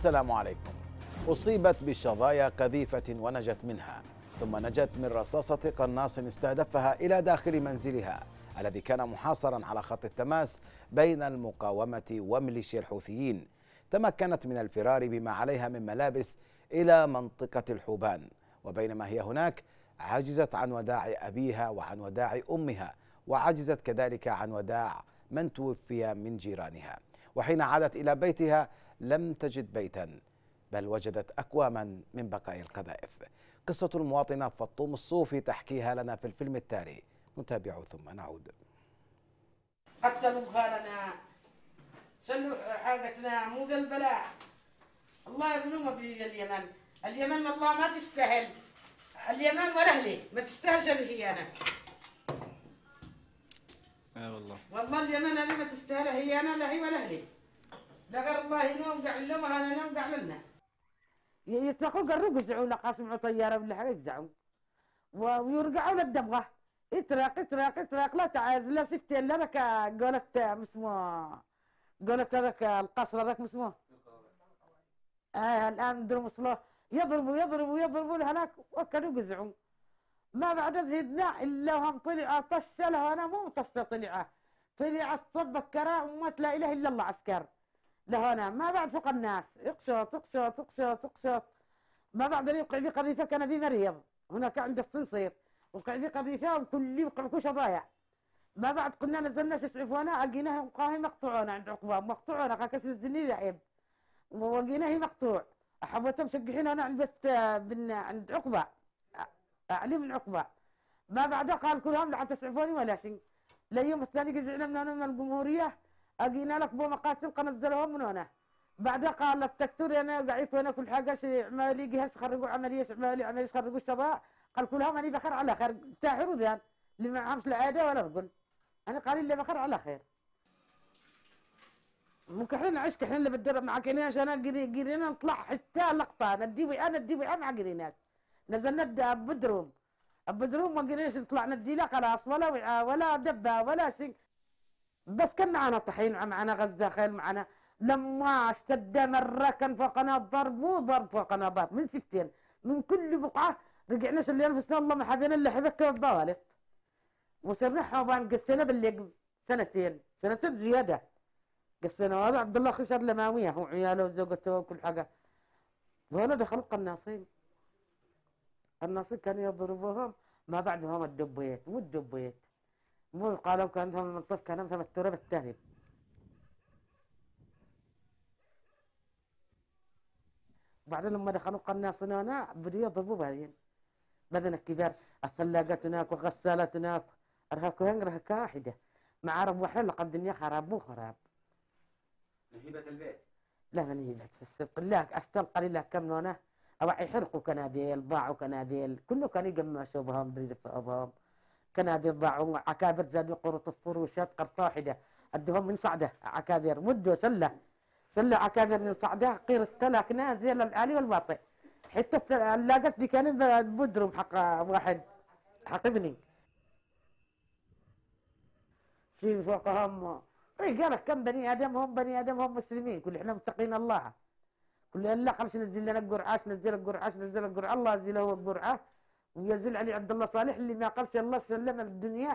السلام عليكم أصيبت بشظايا قذيفة ونجت منها ثم نجت من رصاصة قناص استهدفها إلى داخل منزلها الذي كان محاصرا على خط التماس بين المقاومة وميليشيا الحوثيين تمكنت من الفرار بما عليها من ملابس إلى منطقة الحوبان وبينما هي هناك عجزت عن وداع أبيها وعن وداع أمها وعجزت كذلك عن وداع من توفي من جيرانها وحين عادت إلى بيتها لم تجد بيتا بل وجدت أكواما من بقايا القذائف قصة المواطنة فطوم الصوفي تحكيها لنا في الفيلم التالي نتابعه ثم نعود قتلوا بخالنا سلوا حاجتنا مو ذا البلاء الله يظلمه في اليمن اليمن الله ما تستاهل اليمن والاهلي ما تستاهلش الهيانه اه والله والله اليمن انا ما تستاهل هيانه لا هي ولا اهلي لغير الله نوم لهم هذا نوم لنا يطلقوا قروا يزعوا لقى طياره ولا حاجه يزعوا ويرجعوا للدمغه اطرق اطرق اطرق لا تعز لا سفتين لا ذاك قالت آه، اسمه قالت هذاك القصر هذاك اسمه آه الان دروا مصلاه يضربوا يضربوا يضربوا لهناك وكانوا يقزعوا ما بعد زدنا الا هم طلع طشه له انا مو طشه طلعه طلعت صبت كراء وما لا اله الا الله عسكر لهنا ما بعد ثق الناس اقشط اقشط اقشط اقشط ما بعد يوقع في قذيفة كان في مريض هناك عند الصنصير وقع في قذيفة وكل يوقع كل ضايع ما بعد قلنا نزلنا شسعفونا لقيناه مقاهي مقطوعونا عند عقبة مقطوعونا قاكس الزني لعب ولقيناه مقطوع حبتهم شقحين انا عند بس آه، بن عند عقبة آه، علي من عقبة ما بعدها قال كلهم لا تسعفوني ولا شيء اليوم الثاني قزعنا من الجمهورية اجينا لك بو مقاسم قنزلهم من هنا بعدها قال التكتور انا قاعد هنا كل حاجه عمالي جهاز خرجوا عمليه عمالي عمليه خرجوا الشباب قال كلهم انا بخير على خير ساحر وذان اللي ما عمش العاده ولا رجل انا قال اللي بخير على خير ممكن احنا نعيش احنا اللي بتدرب مع انا انا قرينا نطلع حتى لقطه ندي وعاء ندي وعاء مع قريناس نزلنا بدروم بدروم ما قريناش نطلع ندي لا خلاص ولا وعاء ولا دبه ولا شيء بس كان معنا طحين معنا غزة خيل معنا لما اشتد مرة كان فوقنا ضرب وضرب فوقنا ضرب من سفتين من كل بقعة رجعنا اللي نفسنا الله ما حبينا إلا حبك الضوالت وصرنا حوبان قسينا باللقم سنتين سنتين زيادة قسينا هذا عبد الله خشر لماوية هو عياله وزوجته وكل حاجة وهنا دخلوا قناصين قناصين كانوا يضربوهم ما بعدهم الدبيت والدبيت مو قالوا كان من الطف كان مثل التراب الثاني وبعدين لما دخلوا قلنا صنانا بدوا يضربوا بعدين بدنا كبار الثلاجات هناك وغسالات هناك رهكو هنك رهكا واحدة ما عرب وحنا لقد الدنيا خراب مو خراب نهيبة البيت لا ما نهيبة الله استلقى قليلا كم نونه أو يحرقوا كنابيل باعوا كنابيل كله كان يقمشوا بهم دريد فأبهم كنادي الضاع عكابر زادوا قرط الفروشات قرطاحدة أدهم من صعدة عكابر مدوا سلة سلة عكابر من صعدة قير التلاك نازل العالي والباطئ حتى اللاقات دي كان بدرم حق واحد حق ابني في فوقهم رجالك كم بني ادم هم بني ادم هم مسلمين كل احنا متقين الله كل لا خلص نزل لنا القرعه نزل القرعه نزل القرعه الله ينزل له القرعه ويزيل علي عبد الله صالح اللي ما قالش الله سلم الدنيا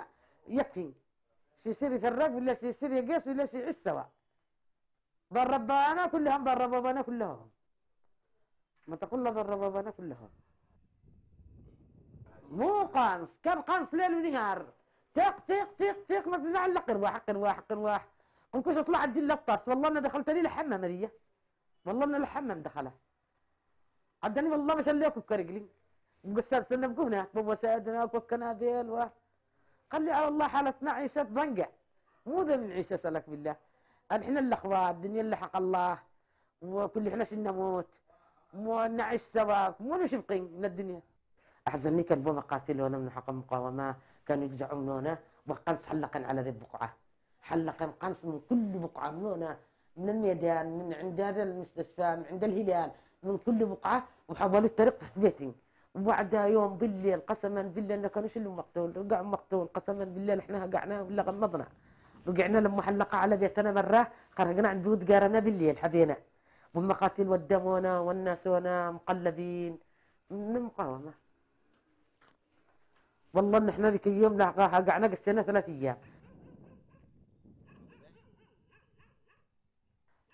يكفي شي يصير في ولا شي يصير يقاس ولا شي يعيش سوا ضرب انا كلهم ضرب بابانا كلهم ما تقول له ضرب بابانا كلهم مو قانص كان قانص ليل ونهار تيق تيق تيق تيق ما تسمع الا قرواح قرواح قرواح قمكوش اطلع عندي للطرس والله انا دخلت لي الحمام هذيا والله انا الحمام دخلها عدني والله ما نلاقو كرقلي مقصر سنة بابا سعدنا وكنا ذيل و قال لي على آه الله حالتنا عيشة ضنقة مو ذا من عيشة سلك بالله احنا الأخوات الدنيا اللي حق الله وكل احنا شنا نموت مو نعيش سوا مو نشبقين من الدنيا أحزني كان بو مقاتلون من حق المقاومة كانوا يجزعون لنا وقنص حلقا على ذي البقعة حلقا قنص من كل بقعة لنا من الميدان من عند هذا المستشفى من عند الهلال من كل بقعة وحولت الطريق تحت بيتي وعدها يوم بالليل قسما بالله انه كانوا شلوا مقتول رجعوا مقتول قسما بالله احنا قعنا ولا غمضنا رجعنا لما حلق على بيتنا مرة خرجنا عند زود جارنا بالليل حبينا والمقاتل ودمونا والناس ونا مقلبين من المقاومة والله ان احنا ذيك اليوم قعنا قسينا ثلاث ايام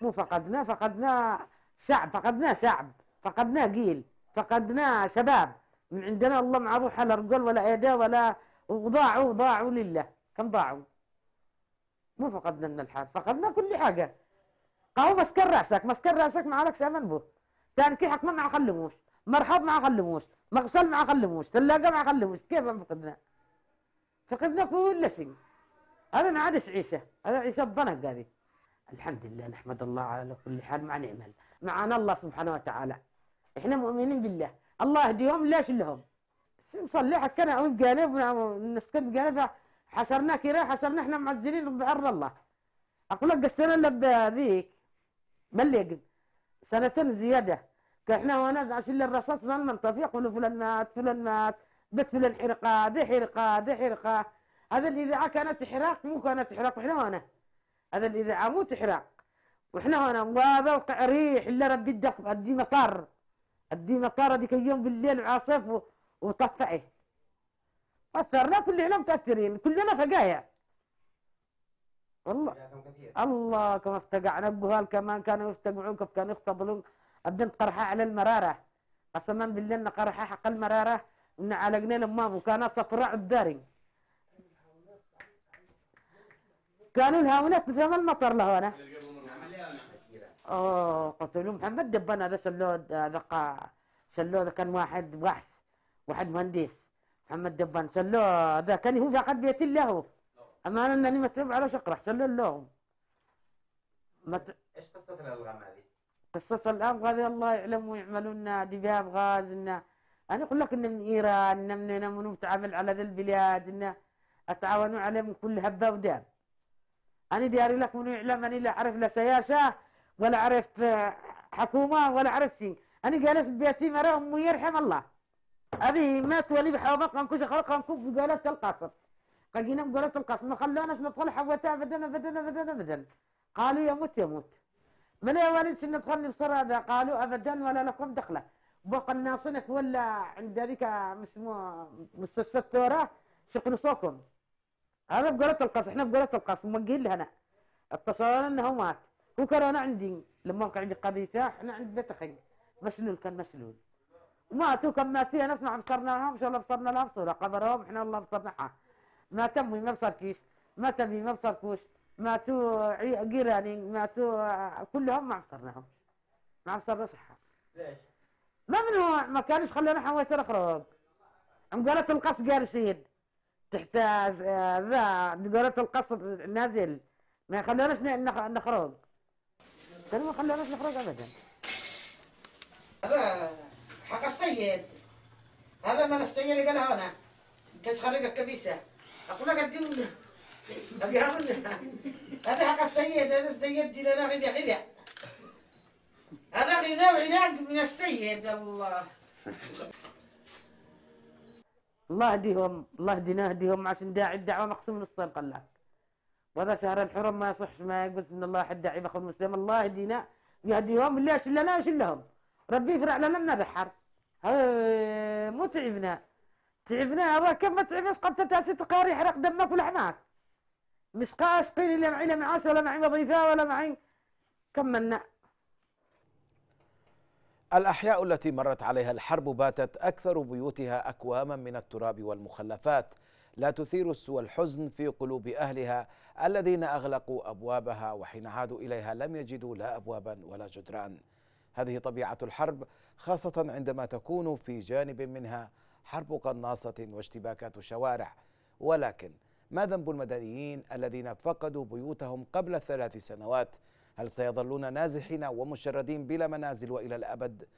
مو فقدنا فقدنا شعب فقدنا شعب فقدنا قيل فقدنا شباب من عندنا الله مع روحها لا رجل ولا أيديه ولا وضاعوا ضاعوا لله كم ضاعوا مو فقدنا من الحال فقدنا كل حاجة قاوم مسكر رأسك مسكر رأسك ما عليكش أمن به ثاني كي حق ما خلموش مرحب ما خلموش مغسل ما خلموش ثلاجة ما خلموش كيف فقدنا فقدنا كل شيء هذا ما عادش عيشة هذا عيشة ضنك هذه الحمد لله نحمد الله على كل حال مع نعمل معنا الله سبحانه وتعالى احنا مؤمنين بالله الله يهديهم لا لهم نصلي حكنا عود قانب نسكن قانب حشرنا كيرا حشرنا احنا معزلين بعرض الله اقول لك السنه اللي بذيك مليق سنتين زياده كاحنا وانا عشان الرصاص ظل منطفيق يقولوا فلان مات فلان مات بيت فلان حرقه ذي حرقه ذي حرقه هذا الاذاعه كانت حراق مو كانت حراق احنا وانا هذا الاذاعه مو تحراق واحنا وانا وهذا ريح اللي ربي الدق دي مطر الدين طار ديك اليوم بالليل وعاصف وتطفئه أثرنا كلنا متأثرين كلنا فقايع والله الله كما افتقعنا بهال كمان كانوا يفتقعون كيف كانوا يختضلون الدين قرحة على المرارة قسما بالله ان قرحة حق المرارة ان علقنا لمام وكان صفراء الداري كانوا الهاونات مثل المطر لهنا اه قلت محمد دبان هذا سلود هذا سلود كان واحد وحش واحد مهندس محمد دبان سلو هذا كان هو فقد بيت الله اما انا انني مسلم على شقرح سلو لهم مت... ايش قصه الالغام هذه؟ قصه الالغام هذه الله يعلم ويعملوا لنا دي بها بغاز لنا انا اقول لك ان من ايران ان من هنا من متعامل على ذي البلاد ان اتعاونوا عليه من كل هبه وداب انا داري لك من يعلم اني لا اعرف لا سياسه ولا عرفت حكومه ولا عرفت شيء انا جالس ببيتي مرة امي يرحم الله ابي مات ولي كان قنكوش خلق قنكوش في قالت القصر قال جينا قالت القصر ما خلونا ندخل حوته ابدا ابدا ابدا ابدا قالوا يموت يموت من يا شنو ندخل نفسر هذا قالوا ابدا ولا لكم دخله بقى ناصنك ولا عند ذيك اسمه مستشفى الثوره شقنصوكم هذا بقولة القصر احنا بقولة القصر موقعين لهنا اتصلوا انه مات وكان انا عندي لما كان عندي قبيثة انا عند بيت اخي مشلول كان مسلول تو كم ماتوا نسمع بصرنا لهم شو الله بصرنا لهم صورة قبرهم احنا الله بصرنا ما تمي ما بصركيش ما تمي ما بصركوش ماتوا قيراني ماتوا كلهم ما بصرناهم ما بصرنا صحة ليش؟ ما منو ما كانش خلونا حويت نخرج قالت القص قارسين تحت آه، ذا قالت القص نازل ما خلوناش نخرج ما ما راس نخرج ابدا حق السيد هذا من السيد اللي قالها انا انت تخرج الكبيسه اقول لك ادي ابي هذا حق السيد هذا السيد دي لنا غدا غدا هذا غدا وعلاج من السيد الله الله يهديهم الله يهدينا يهديهم عشان داعي الدعوه مقسوم من الصدقه الله وهذا شهر الحرم ما يصح ما يقبس من الله حد عيب اخو المسلم الله يهدينا يهديهم اللي يشل لنا يشل لهم ربي يفرع لنا بحر مو تعبنا تعبنا هذا كيف ما تعبنا قد تاسي تقاري حرق دمك ولحماك مش قاش قيل لا معي لا معاش ولا معي وظيفه ولا معي كملنا الأحياء التي مرت عليها الحرب باتت أكثر بيوتها أكواما من التراب والمخلفات لا تثير سوى الحزن في قلوب أهلها الذين أغلقوا أبوابها وحين عادوا إليها لم يجدوا لا أبوابا ولا جدران هذه طبيعة الحرب خاصة عندما تكون في جانب منها حرب قناصة واشتباكات شوارع ولكن ما ذنب المدنيين الذين فقدوا بيوتهم قبل ثلاث سنوات هل سيظلون نازحين ومشردين بلا منازل والى الابد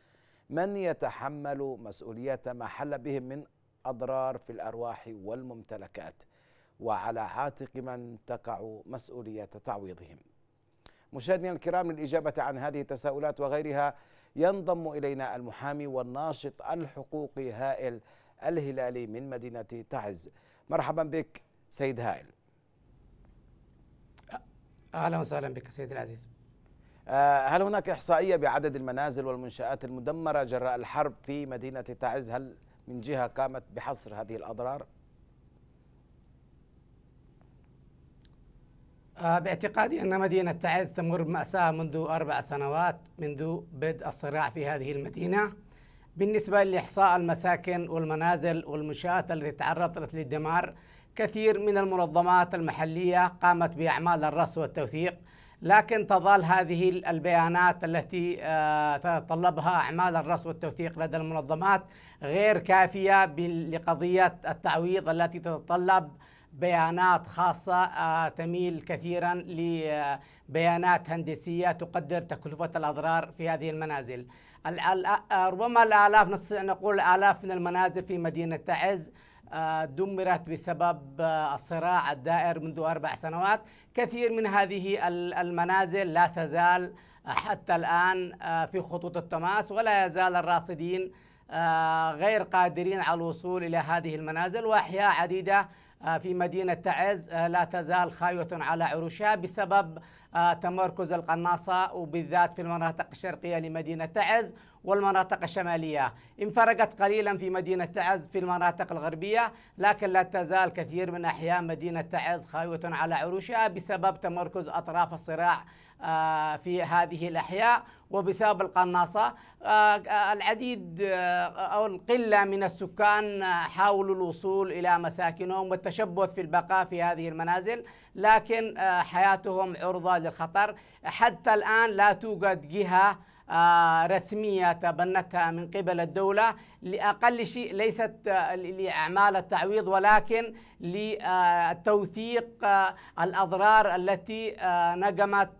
من يتحمل مسؤوليه ما حل بهم من أضرار في الأرواح والممتلكات وعلى عاتق من تقع مسؤولية تعويضهم مشاهدينا الكرام للإجابة عن هذه التساؤلات وغيرها ينضم إلينا المحامي والناشط الحقوقي هائل الهلالي من مدينة تعز مرحبا بك سيد هائل أهلا وسهلا بك سيد العزيز آه، هل هناك إحصائية بعدد المنازل والمنشآت المدمرة جراء الحرب في مدينة تعز هل من جهة قامت بحصر هذه الأضرار آه، باعتقادي أن مدينة تعز تمر بمأساة منذ أربع سنوات منذ بدء الصراع في هذه المدينة بالنسبة لإحصاء المساكن والمنازل والمنشآت التي تعرضت للدمار كثير من المنظمات المحلية قامت بأعمال الرص والتوثيق لكن تظل هذه البيانات التي آه، تتطلبها أعمال الرصد والتوثيق لدى المنظمات غير كافية لقضية التعويض التي تتطلب بيانات خاصة آه، تميل كثيرا لبيانات آه، هندسية تقدر تكلفة الأضرار في هذه المنازل ربما الآلاف نستطيع نقول آلاف من المنازل في مدينة تعز دمرت بسبب الصراع الدائر منذ أربع سنوات كثير من هذه المنازل لا تزال آه، حتى الآن آه، في خطوط التماس ولا يزال الراصدين آه، غير قادرين على الوصول إلى هذه المنازل وأحياء عديدة في مدينة تعز لا تزال خاوية على عروشها بسبب تمركز القناصة وبالذات في المناطق الشرقية لمدينة تعز والمناطق الشمالية انفرقت قليلا في مدينة تعز في المناطق الغربية لكن لا تزال كثير من أحياء مدينة تعز خاوية على عروشها بسبب تمركز أطراف الصراع آه، في هذه الأحياء وبسبب القناصة آه، العديد آه، أو القلة من السكان حاولوا الوصول إلى مساكنهم والتشبث في البقاء في هذه المنازل لكن حياتهم عرضة للخطر حتى الآن لا توجد جهة آه، رسمية تبنتها من قبل الدولة لأقل شيء ليست آه، لأعمال التعويض ولكن لتوثيق آه، الأضرار التي نجمت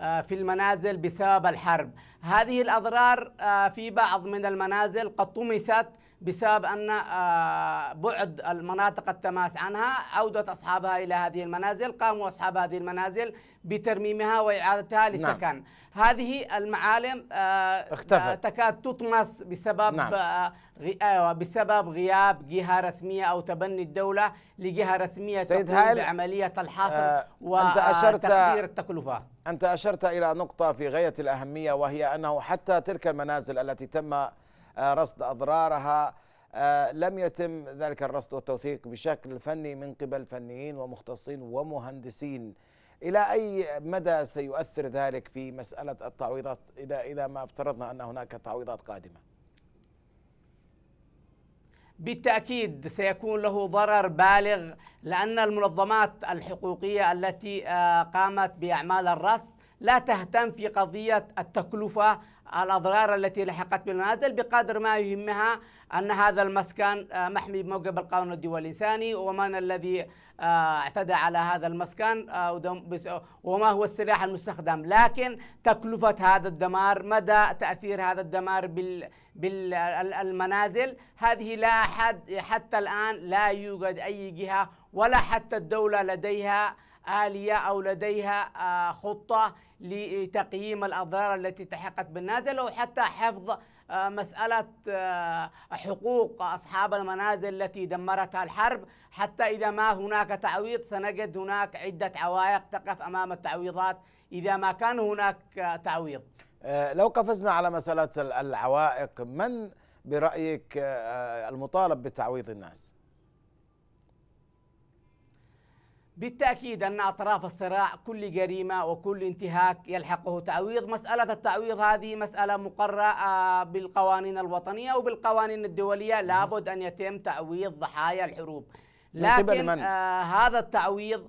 في المنازل بسبب الحرب هذه الأضرار في بعض من المنازل قد طمست بسبب أن آه، بعد المناطق التماس عنها عودة أصحابها إلى هذه المنازل قاموا أصحاب هذه المنازل بترميمها وإعادتها للسكن نعم. هذه المعالم آه، آه، اختفت تكاد تطمس بسبب نعم. بسبب غياب جهة رسمية أو تبني الدولة لجهة رسمية سيد هايل بعملية الحصر آه وتقدير التكلفة أنت أشرت إلى نقطة في غاية الأهمية وهي أنه حتى تلك المنازل التي تم آه، رصد أضرارها آه، لم يتم ذلك الرصد والتوثيق بشكل فني من قبل فنيين ومختصين ومهندسين إلى أي مدى سيؤثر ذلك في مسألة التعويضات إذا إذا ما افترضنا أن هناك تعويضات قادمة؟ بالتأكيد سيكون له ضرر بالغ لأن المنظمات الحقوقية التي آه، قامت بأعمال الرصد لا تهتم في قضية التكلفة الأضرار التي لحقت بالمنازل بقدر ما يهمها أن هذا المسكن آه، محمي بموجب القانون الدولي الإنساني ومن الذي آه، اعتدى على هذا المسكن آه، وما هو السلاح المستخدم لكن تكلفة هذا الدمار مدى تأثير هذا الدمار بالمنازل هذه لا أحد حتى الآن لا يوجد أي جهة ولا حتى الدولة لديها آلية أو لديها آه، خطة لتقييم الأضرار التي تحقت بالنازل أو حتى حفظ آه، مسألة آه، حقوق أصحاب المنازل التي دمرتها الحرب حتى إذا ما هناك تعويض سنجد هناك عدة عوائق تقف أمام التعويضات إذا ما كان هناك تعويض لو قفزنا على مسألة العوائق من برأيك المطالب بتعويض الناس؟ بالتأكيد أن أطراف الصراع كل جريمة وكل انتهاك يلحقه تعويض مسألة التعويض هذه مسألة مقرة آه، بالقوانين الوطنية وبالقوانين الدولية لابد أن يتم تعويض ضحايا الحروب لكن آه هذا التعويض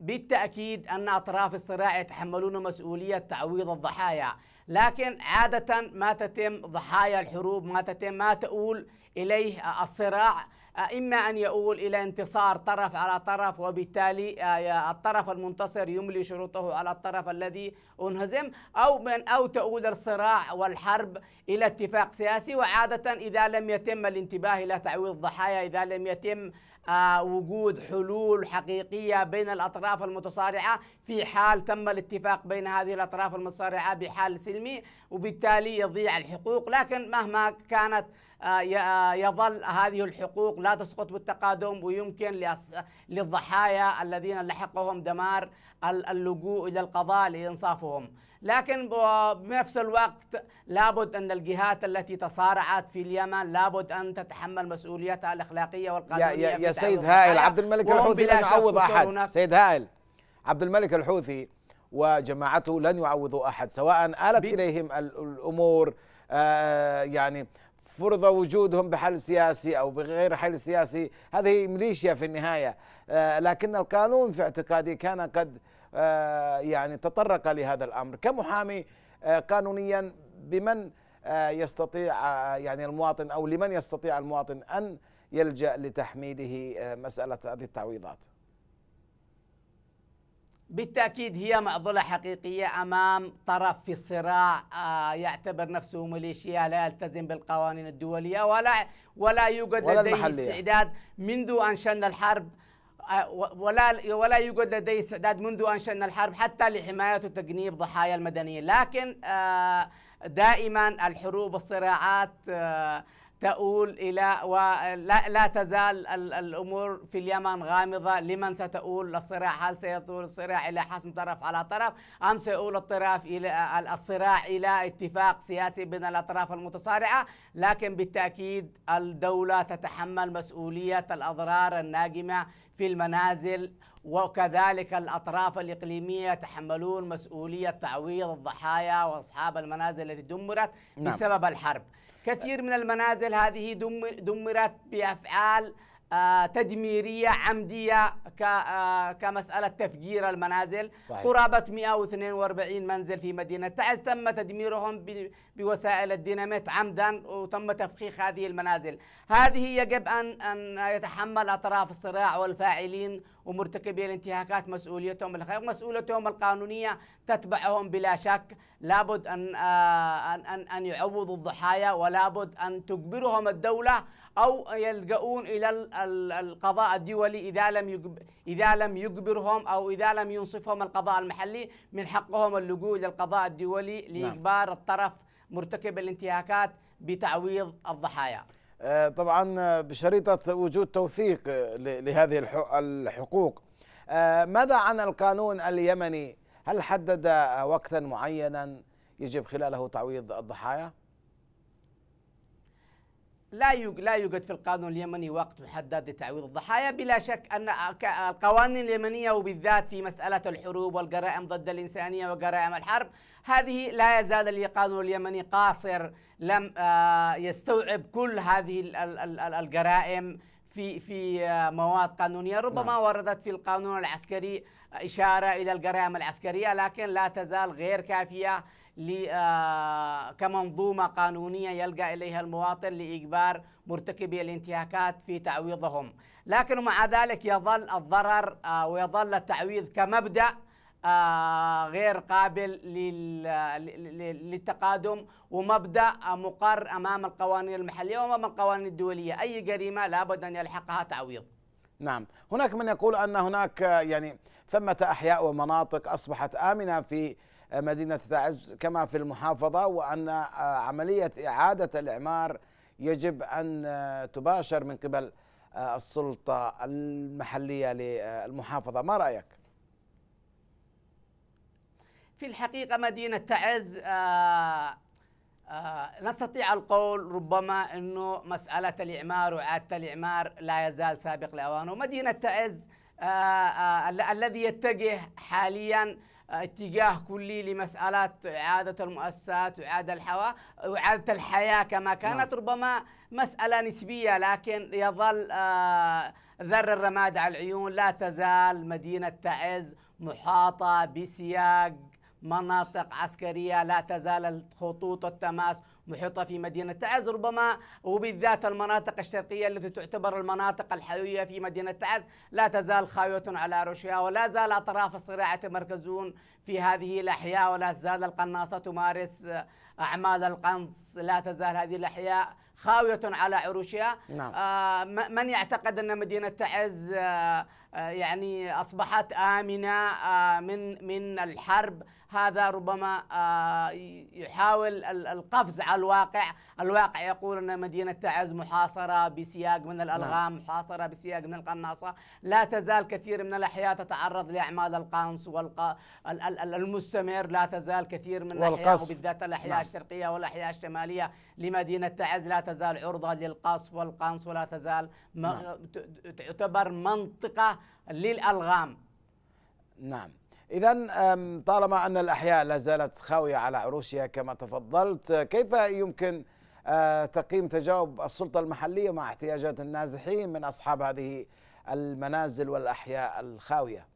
بالتأكيد أن أطراف الصراع يتحملون مسؤولية تعويض الضحايا لكن عادة ما تتم ضحايا الحروب ما تتم ما تؤول إليه آه، الصراع إما أن يؤول إلى انتصار طرف على طرف وبالتالي آه، آه، الطرف المنتصر يملي شروطه على الطرف الذي انهزم أو من أو تؤول الصراع والحرب إلى اتفاق سياسي وعادة إذا لم يتم الانتباه إلى تعويض الضحايا إذا لم يتم آه، وجود حلول حقيقيه بين الاطراف المتصارعه في حال تم الاتفاق بين هذه الاطراف المتصارعه بحال سلمي وبالتالي يضيع الحقوق لكن مهما كانت آه، آه، يظل هذه الحقوق لا تسقط بالتقادم ويمكن للضحايا الذين لحقهم دمار اللجوء إلى القضاء لإنصافهم لكن بنفس الوقت لابد أن الجهات التي تصارعت في اليمن لابد أن تتحمل مسؤوليتها الأخلاقية والقانونية يا, يا سيد هائل عبد الملك الحوثي لن يعوض أحد سيد هائل عبد الملك الحوثي وجماعته لن يعوضوا أحد سواء آلت إليهم الأمور آه يعني فرض وجودهم بحل سياسي أو بغير حل سياسي هذه ميليشيا في النهاية آه، لكن القانون في اعتقادي كان قد آه، يعني تطرق لهذا الأمر كمحامي آه، قانونيا بمن يستطيع يعني المواطن أو لمن يستطيع المواطن أن يلجأ لتحميله مسألة هذه التعويضات بالتأكيد هي مأضلة حقيقية أمام طرف في الصراع آه، يعتبر نفسه ميليشيا لا يلتزم بالقوانين الدولية ولا ولا يوجد ولا لديه استعداد منذ أن شن الحرب آه، ولا ولا يوجد لديه استعداد منذ أن شن الحرب حتى لحماية وتجنيب ضحايا المدنيين لكن آه، دائما الحروب والصراعات تؤول إلى ولا لا تزال الأمور في اليمن غامضة لمن ستؤول الصراع هل سيطول الصراع إلى حسم طرف على طرف أم سيؤول الطرف إلى الصراع إلى اتفاق سياسي بين الأطراف المتصارعة لكن بالتأكيد الدولة تتحمل مسؤولية الأضرار الناجمة في المنازل وكذلك الأطراف الإقليمية يتحملون مسؤولية تعويض الضحايا وأصحاب المنازل التي دمرت نعم. بسبب الحرب كثير من المنازل هذه دمرت بأفعال آه، تدميرية عمدية آه، كمسألة تفجير المنازل صحيح. قرابة 142 منزل في مدينة تعز تم تدميرهم بوسائل الديناميت عمدا وتم تفخيخ هذه المنازل هذه يجب أن, أن يتحمل أطراف الصراع والفاعلين ومرتكبي الانتهاكات مسؤوليتهم الخير مسؤوليتهم القانونية تتبعهم بلا شك لابد أن, آه، أن, أن, أن يعوضوا الضحايا ولابد أن تجبرهم الدولة أو يلجؤون إلى القضاء الدولي إذا لم إذا لم يجبرهم أو إذا لم ينصفهم القضاء المحلي من حقهم اللجوء إلى القضاء الدولي نعم. لإجبار الطرف مرتكب الانتهاكات بتعويض الضحايا آه، طبعا آه، بشريطة وجود توثيق آه، لهذه الحقوق ماذا عن القانون اليمني هل حدد وقتا معينا يجب خلاله تعويض الضحايا؟ لا لا يوجد في القانون اليمني وقت محدد لتعويض الضحايا بلا شك ان القوانين اليمنيه وبالذات في مساله الحروب والجرائم ضد الانسانيه وجرائم الحرب هذه لا يزال القانون اليمني قاصر لم يستوعب كل هذه الجرائم في في مواد قانونيه ربما نعم. وردت في القانون العسكري اشاره الى الجرائم العسكريه لكن لا تزال غير كافيه آه، كمنظومة قانونية يلجأ إليها المواطن لإجبار مرتكبي الانتهاكات في تعويضهم لكن مع ذلك يظل الضرر آه، ويظل التعويض كمبدأ آه، غير قابل للتقادم ومبدا مقر امام القوانين المحليه وامام القوانين الدوليه، اي جريمه لابد ان يلحقها تعويض. نعم، هناك من يقول ان هناك يعني ثمه احياء ومناطق اصبحت امنه في مدينة تعز كما في المحافظة وأن آه، عملية إعادة الإعمار يجب أن آه، تباشر من قبل آه، السلطة المحلية للمحافظة ما رأيك؟ في الحقيقة مدينة تعز نستطيع القول ربما أنه مسألة الإعمار وإعادة الإعمار لا يزال سابق لأوانه مدينة تعز الذي يتجه حالياً اتجاه كلي لمسألة إعادة المؤسسات وإعادة الحوا وإعادة الحياة كما كانت نعم. ربما مسألة نسبية لكن يظل آه، ذر الرماد على العيون لا تزال مدينة تعز محاطة بسياق مناطق عسكرية لا تزال خطوط التماس محيطة في مدينة تعز ربما وبالذات المناطق الشرقية التي تعتبر المناطق الحيوية في مدينة تعز لا تزال خاوية على عروشها ولا زال أطراف الصراع يتمركزون في هذه الأحياء ولا تزال القناصة تمارس أعمال القنص لا تزال هذه الأحياء خاوية على عروشها نعم. آه من يعتقد أن مدينة تعز آه آه، يعني أصبحت آمنة آه، من من الحرب هذا ربما آه، يحاول القفز على الواقع الواقع يقول أن مدينة تعز محاصرة بسياق من نعم. الألغام محاصرة بسياق من القناصة لا تزال كثير من الأحياء تتعرض لأعمال القنص والمستمر لا تزال كثير من الأحياء وبالذات نعم. الأحياء نعم. الشرقية والأحياء الشمالية لمدينة تعز لا تزال عرضة للقصف والقنص ولا تزال نعم. تعتبر منطقة للألغام نعم إذا طالما أن الأحياء لا زالت خاوية على عروسها كما تفضلت كيف يمكن آه، تقييم تجاوب السلطة المحلية مع احتياجات النازحين من أصحاب هذه المنازل والأحياء الخاوية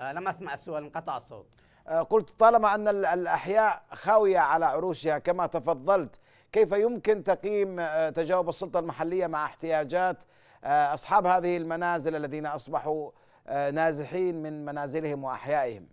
آه، لم أسمع السؤال انقطع الصوت آه، قلت طالما أن الأحياء خاوية على عروسها كما تفضلت كيف يمكن تقييم تجاوب السلطة المحلية مع احتياجات آه، أصحاب هذه المنازل الذين أصبحوا آه، نازحين من منازلهم وأحيائهم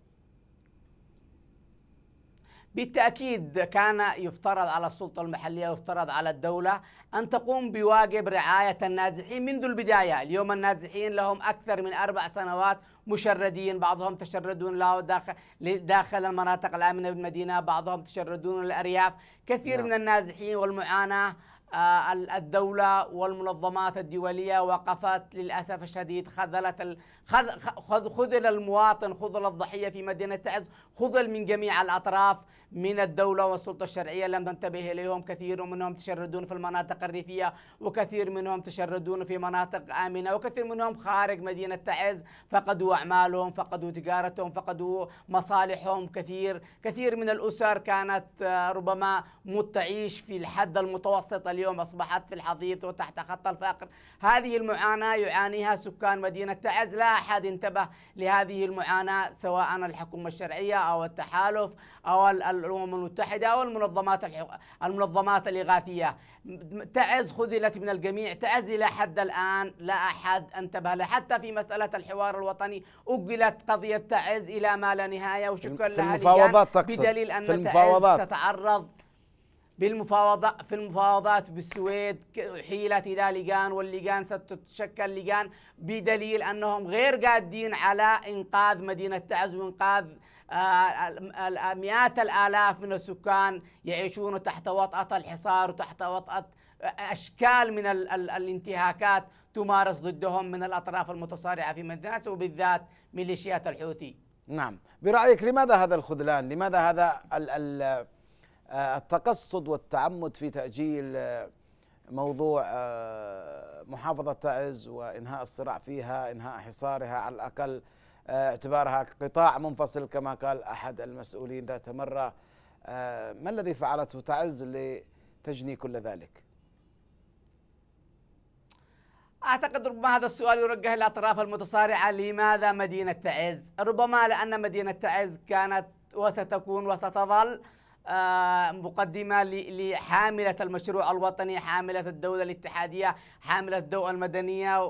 بالتأكيد كان يفترض على السلطة المحلية ويفترض على الدولة أن تقوم بواجب رعاية النازحين منذ البداية اليوم النازحين لهم أكثر من أربع سنوات مشردين بعضهم تشردون داخل, داخل المناطق الآمنة بالمدينة بعضهم تشردون الأرياف كثير نعم. من النازحين والمعاناة آه، الدولة والمنظمات الدولية وقفت للأسف الشديد خذلت خذل المواطن خذل الضحية في مدينة تعز خذل من جميع الأطراف من الدولة والسلطة الشرعية لم تنتبه إليهم كثير منهم تشردون في المناطق الريفية وكثير منهم تشردون في مناطق آمنة وكثير منهم خارج مدينة تعز فقدوا أعمالهم فقدوا تجارتهم فقدوا مصالحهم كثير كثير من الأسر كانت آه، ربما متعيش في الحد المتوسط اليوم أصبحت في الحضيض وتحت خط الفقر هذه المعاناة يعانيها سكان مدينة تعز لا أحد انتبه لهذه المعاناة سواء الحكومة الشرعية أو التحالف أو الأمم المتحدة أو المنظمات المنظمات الإغاثية تعز خذلت من الجميع تعز إلى حد الآن لا أحد انتبه له حتى في مسألة الحوار الوطني أجلت قضية تعز إلى ما لا نهاية وشكرا لها في المفاوضات تقصد بدليل أن في المفاوضات. تعز تتعرض بالمفاوضة في المفاوضات بالسويد حيلة إذا لقان واللجان ستتشكل لجان بدليل أنهم غير قادين على إنقاذ مدينة تعز وإنقاذ آه، مئات الآلاف من السكان يعيشون تحت وطأة الحصار وتحت وطأة أشكال من ال ال الانتهاكات تمارس ضدهم من الأطراف المتصارعة في مدينة وبالذات ميليشيات الحوثي نعم برأيك لماذا هذا الخذلان لماذا هذا ال ال آه، التقصد والتعمد في تأجيل آه، موضوع آه، محافظة تعز وإنهاء الصراع فيها إنهاء حصارها على الأقل اعتبارها قطاع منفصل كما قال أحد المسؤولين ذات مرة ما الذي فعلته تعز لتجني كل ذلك؟ أعتقد ربما هذا السؤال يوجه الأطراف المتصارعة لماذا مدينة تعز؟ ربما لأن مدينة تعز كانت وستكون وستظل آه، مقدمة لحاملة المشروع الوطني حاملة الدولة الاتحادية حاملة الدولة المدنية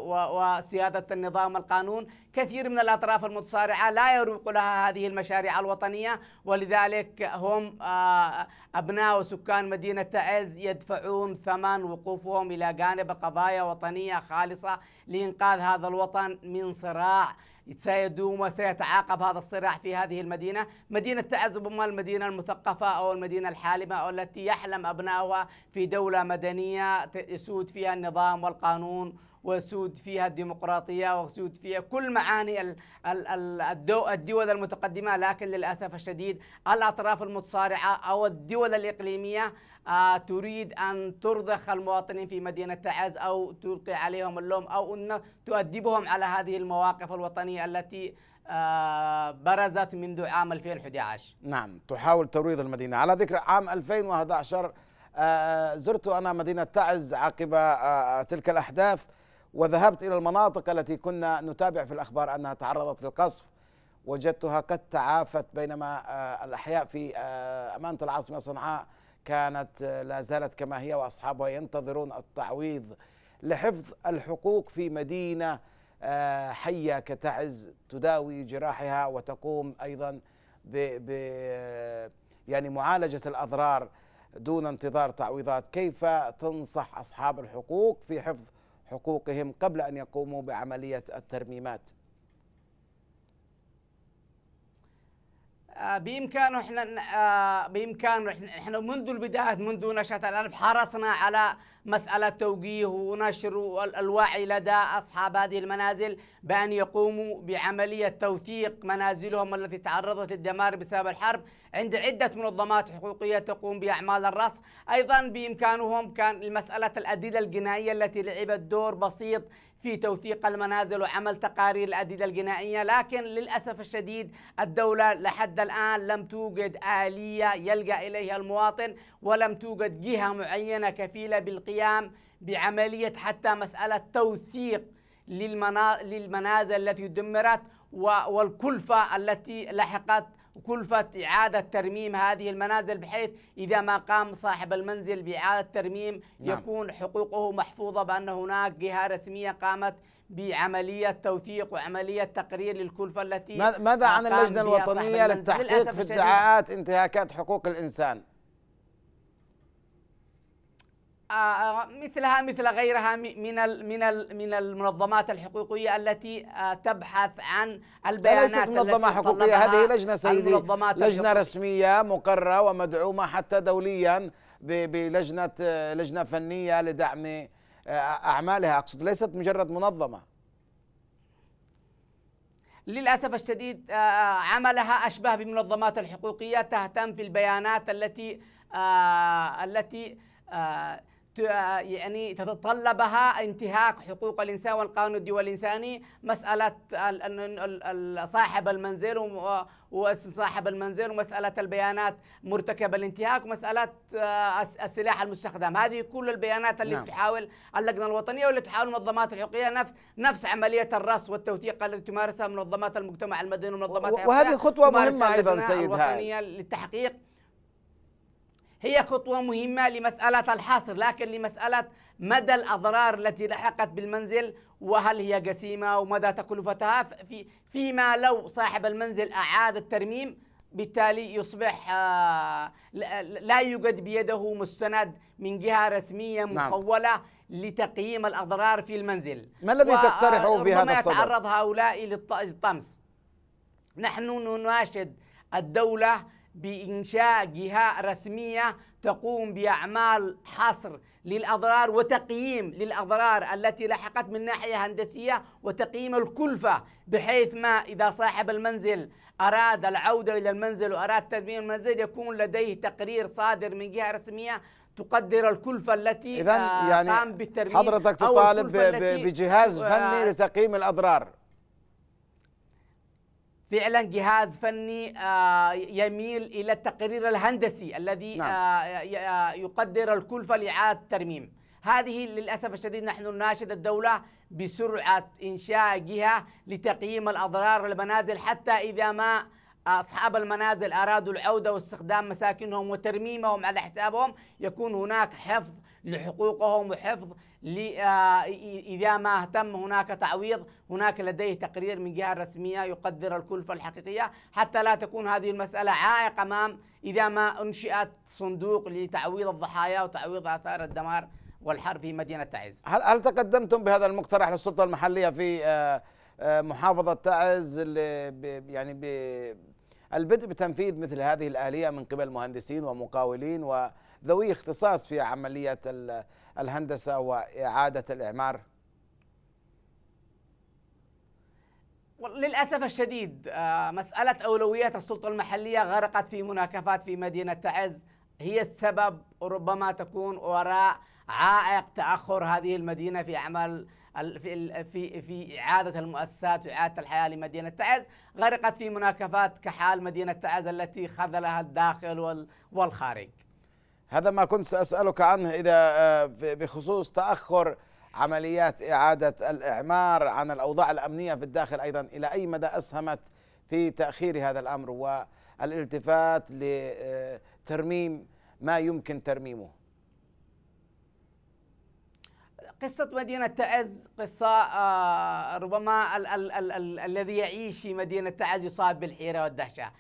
وسيادة النظام القانون كثير من الأطراف المتصارعة لا يروق لها هذه المشاريع الوطنية ولذلك هم آه، أبناء وسكان مدينة تعز يدفعون ثمن وقوفهم إلى جانب قضايا وطنية خالصة لإنقاذ هذا الوطن من صراع سيدوم وسيتعاقب هذا الصراع في هذه المدينة مدينة تعزب ما المدينة المثقفة أو المدينة الحالمة أو التي يحلم أبناؤها في دولة مدنية يسود فيها النظام والقانون ويسود فيها الديمقراطية ويسود فيها كل معاني الدول المتقدمة لكن للأسف الشديد الأطراف المتصارعة أو الدول الإقليمية آه، تريد أن ترضخ المواطنين في مدينة تعز أو تلقي عليهم اللوم أو أن تؤدبهم على هذه المواقف الوطنية التي آه، برزت منذ عام 2011 نعم تحاول ترويض المدينة على ذكر عام 2011 آه، زرت أنا مدينة تعز عقب تلك الأحداث وذهبت إلى المناطق التي كنا نتابع في الأخبار أنها تعرضت للقصف وجدتها قد تعافت بينما الأحياء في أمانة العاصمة صنعاء كانت آه، لا زالت كما هي واصحابها ينتظرون التعويض لحفظ الحقوق في مدينه آه، حيه كتعز تداوي جراحها وتقوم ايضا ب آه، يعني معالجه الاضرار دون انتظار تعويضات، كيف تنصح اصحاب الحقوق في حفظ حقوقهم قبل ان يقوموا بعمليه الترميمات؟ آه، بامكانه احنا آه، بامكانه احنا منذ البدايه منذ نشاه الارب حرصنا على مساله توجيه ونشر الوعي لدى اصحاب هذه المنازل بان يقوموا بعمليه توثيق منازلهم التي تعرضت للدمار بسبب الحرب عند عده منظمات حقوقيه تقوم باعمال الرصد، ايضا بامكانهم كان مساله الادله الجنائيه التي لعبت دور بسيط في توثيق المنازل وعمل تقارير الأدلة الجنائية لكن للأسف الشديد الدولة لحد الآن لم توجد آلية يلجأ إليها المواطن ولم توجد جهة معينة كفيلة بالقيام بعملية حتى مسألة توثيق للمنازل التي دمرت والكلفة التي لحقت كلفة إعادة ترميم هذه المنازل بحيث إذا ما قام صاحب المنزل بإعادة ترميم نعم. يكون حقوقه محفوظة بأن هناك جهة رسمية قامت بعملية توثيق وعملية تقرير للكلفة التي ماذا عن اللجنة الوطنية للتحقيق في ادعاءات انتهاكات حقوق الإنسان؟ آه، آه، مثلها مثل غيرها من من من المنظمات الحقوقيه التي آه، تبحث عن البيانات ليست منظمه حقوقيه هذه لجنه سيدي لجنه الحقوقية. رسميه مقره ومدعومه حتى دوليا بلجنه لجنه فنيه لدعم اعمالها اقصد ليست مجرد منظمه للأسف الشديد عملها أشبه بمنظمات الحقوقية تهتم في البيانات التي التي يعني تتطلبها انتهاك حقوق الانسان والقانون الدولي الانساني مساله صاحب المنزل واسم صاحب المنزل ومساله البيانات مرتكب الانتهاك ومساله آه، السلاح المستخدم هذه كل البيانات اللي نعم. تحاول اللجنه الوطنيه واللي تحاول المنظمات الحقوقيه نفس نفس عمليه الرص والتوثيق التي تمارسها منظمات المجتمع المدني ومنظمات وهذه خطوه مهمه ايضا سيد للتحقيق هي خطوة مهمة لمسألة الحصر لكن لمسألة مدى الأضرار التي لحقت بالمنزل وهل هي جسيمة ومدى تكلفتها في فيما لو صاحب المنزل أعاد الترميم بالتالي يصبح آه، لا يوجد بيده مستند من جهة رسمية نعم. مخولة نعم. لتقييم الأضرار في المنزل ما الذي تقترحه بهذا الصدر؟ يتعرض هؤلاء للطمس نحن نناشد الدولة بإنشاء جهة رسمية تقوم بأعمال حصر للأضرار وتقييم للأضرار التي لحقت من ناحية هندسية وتقييم الكلفة بحيث ما إذا صاحب المنزل أراد العودة إلى المنزل وأراد تدمير المنزل يكون لديه تقرير صادر من جهة رسمية تقدر الكلفة التي إذن آه، يعني قام بالترميم حضرتك تطالب بجهاز فني آه، لتقييم الأضرار فعلا جهاز فني آه، يميل الى التقرير الهندسي الذي نعم. آه، آه، يقدر الكلفه لاعاده الترميم هذه للاسف الشديد نحن نناشد الدوله بسرعه انشاء جهه لتقييم الاضرار المنازل حتى اذا ما أصحاب المنازل أرادوا العودة واستخدام مساكنهم وترميمهم على حسابهم يكون هناك حفظ لحقوقهم وحفظ آه، إذا ما اهتم هناك تعويض هناك لديه تقرير من جهة رسمية يقدر الكلفة الحقيقية حتى لا تكون هذه المسألة عائق أمام إذا ما أنشئت صندوق لتعويض الضحايا وتعويض آثار الدمار والحرب في مدينة تعز هل, هل تقدمتم بهذا المقترح للسلطة المحلية في آه، آه، محافظة تعز يعني البدء بتنفيذ مثل هذه الآلية من قبل مهندسين ومقاولين وذوي اختصاص في عملية الهندسة وإعادة الإعمار؟ للأسف الشديد آه، مسألة أولويات السلطة المحلية غرقت في مناكفات في مدينة تعز هي السبب ربما تكون وراء عائق تأخر هذه المدينة في عمل في في في إعادة المؤسسات وإعادة الحياة لمدينة تعز غرقت في مناكفات كحال مدينة تعز التي خذلها الداخل والخارج هذا ما كنت سأسألك عنه إذا آه، بخصوص تأخر عمليات إعادة الإعمار عن الأوضاع الأمنية في الداخل أيضا إلى أي مدى أسهمت في تأخير هذا الأمر والالتفات لترميم آه، ما يمكن ترميمه قصة مدينة تعز قصة آه، ربما ال ال ال ال الذي يعيش في مدينة تعز يصاب بالحيرة والدهشة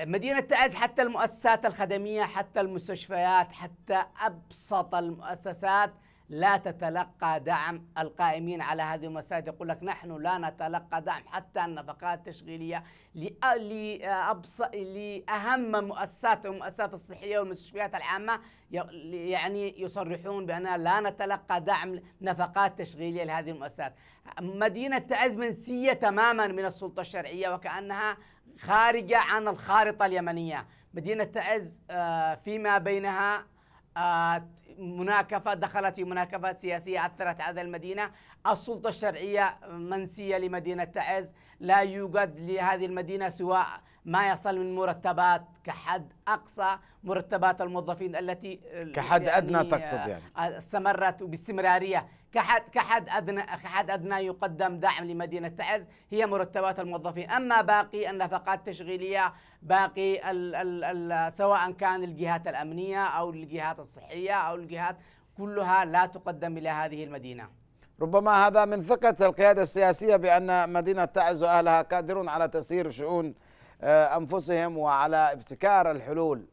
مدينة تعز حتى المؤسسات الخدمية حتى المستشفيات حتى أبسط المؤسسات لا تتلقى دعم القائمين على هذه المساجد يقول لك نحن لا نتلقى دعم حتى النفقات التشغيلية لأهم مؤسسات المؤسسات الصحية والمستشفيات العامة يعني يصرحون بأننا لا نتلقى دعم نفقات تشغيلية لهذه المؤسسات مدينة تعز منسية تماما من السلطة الشرعية وكأنها خارجة عن الخارطة اليمنية مدينة تعز آه، فيما بينها مناكفة دخلت في مناكفات سياسية أثرت على المدينة السلطة الشرعية منسية لمدينة تعز لا يوجد لهذه المدينة سوى ما يصل من مرتبات كحد أقصى مرتبات الموظفين التي كحد يعني أدنى تقصد يعني استمرت باستمرارية كحد كحد ادنى كحد ادنى يقدم دعم لمدينه تعز هي مرتبات الموظفين، اما باقي النفقات التشغيليه باقي الـ الـ الـ سواء كان الجهات الامنيه او الجهات الصحيه او الجهات كلها لا تقدم الى هذه المدينه. ربما هذا من ثقه القياده السياسيه بان مدينه تعز واهلها قادرون على تسيير شؤون آه، انفسهم وعلى ابتكار الحلول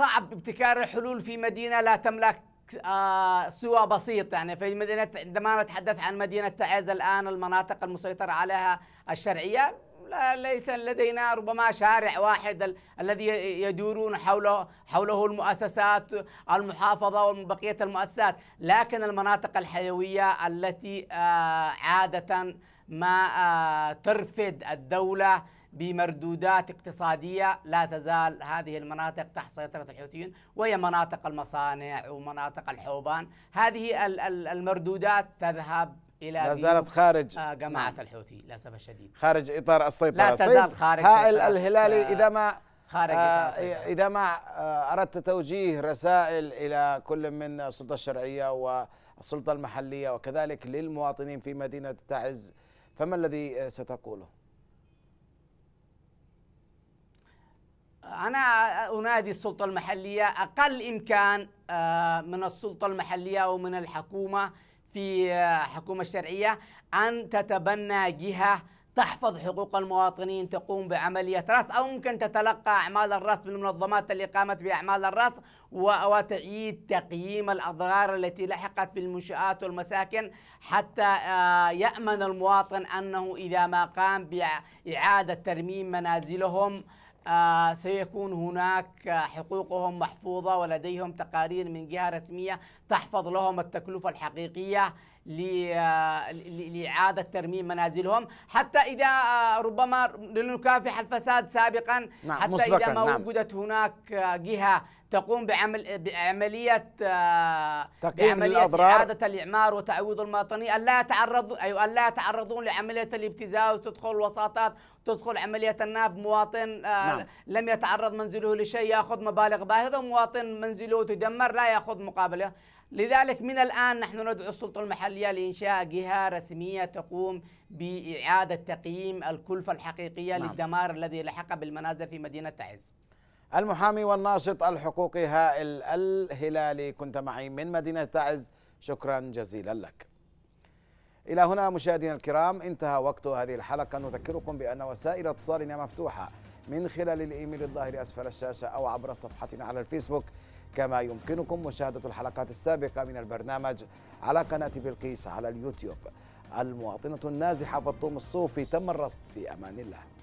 صعب ابتكار الحلول في مدينة لا تملك آه سوى بسيط يعني في مدينة عندما نتحدث عن مدينة تعز الآن المناطق المسيطرة عليها الشرعية لا ليس لدينا ربما شارع واحد الذي يدورون حوله حوله المؤسسات المحافظة وبقية المؤسسات لكن المناطق الحيوية التي آه عادة ما آه، ترفد الدولة بمردودات اقتصادية لا تزال هذه المناطق تحت سيطرة الحوثيين وهي مناطق المصانع ومناطق الحوبان هذه المردودات تذهب الى لا زالت خارج آه، جماعه نعم. الحوثي للاسف الشديد خارج اطار السيطره لا تزال طيب، خارج هائل الهلالي اذا ما خارج آه، اذا ما آه، اردت توجيه رسائل الى كل من السلطه الشرعيه والسلطه المحليه وكذلك للمواطنين في مدينه تعز فما الذي ستقوله؟ أنا أنادي السلطة المحلية أقل إمكان آه، من السلطة المحلية ومن الحكومة في آه، حكومة الشرعية أن تتبنى جهة تحفظ حقوق المواطنين تقوم بعملية رأس أو ممكن تتلقى أعمال الرأس من المنظمات اللي قامت بأعمال الرأس وتعيد تقييم الأضرار التي لحقت بالمنشآت والمساكن حتى آه، يأمن المواطن أنه إذا ما قام بإعادة ترميم منازلهم آه سيكون هناك حقوقهم محفوظة ولديهم تقارير من جهة رسمية تحفظ لهم التكلفة الحقيقية آه، لإعادة ترميم منازلهم حتى إذا آه، ربما لنكافح الفساد سابقا نعم حتى مسبقاً إذا ما نعم. وجدت هناك آه، جهة تقوم بعمل بعمليه آه، تقييم بعمليه اعاده الاعمار وتعويض المواطنين الا يتعرضوا ايوه الا يتعرضون لعمليه الابتزاز وتدخل الوساطات تدخل عمليه الناب مواطن آه، نعم. لم يتعرض منزله لشيء ياخذ مبالغ باهظه ومواطن منزله تدمر لا ياخذ مقابله لذلك من الآن نحن ندعو السلطة المحلية لإنشاء جهة رسمية تقوم بإعادة تقييم الكلفة الحقيقية نعم. للدمار الذي لحق بالمنازل في مدينة تعز المحامي والناشط الحقوقي هائل الهلالي كنت معي من مدينة تعز شكرا جزيلا لك إلى هنا مشاهدينا الكرام انتهى وقت هذه الحلقة نذكركم بأن وسائل اتصالنا مفتوحة من خلال الإيميل الظاهر أسفل الشاشة أو عبر صفحتنا على الفيسبوك كما يمكنكم مشاهدة الحلقات السابقة من البرنامج على قناة بلقيس على اليوتيوب المواطنة النازحة بطوم الصوفي تم الرصد في أمان الله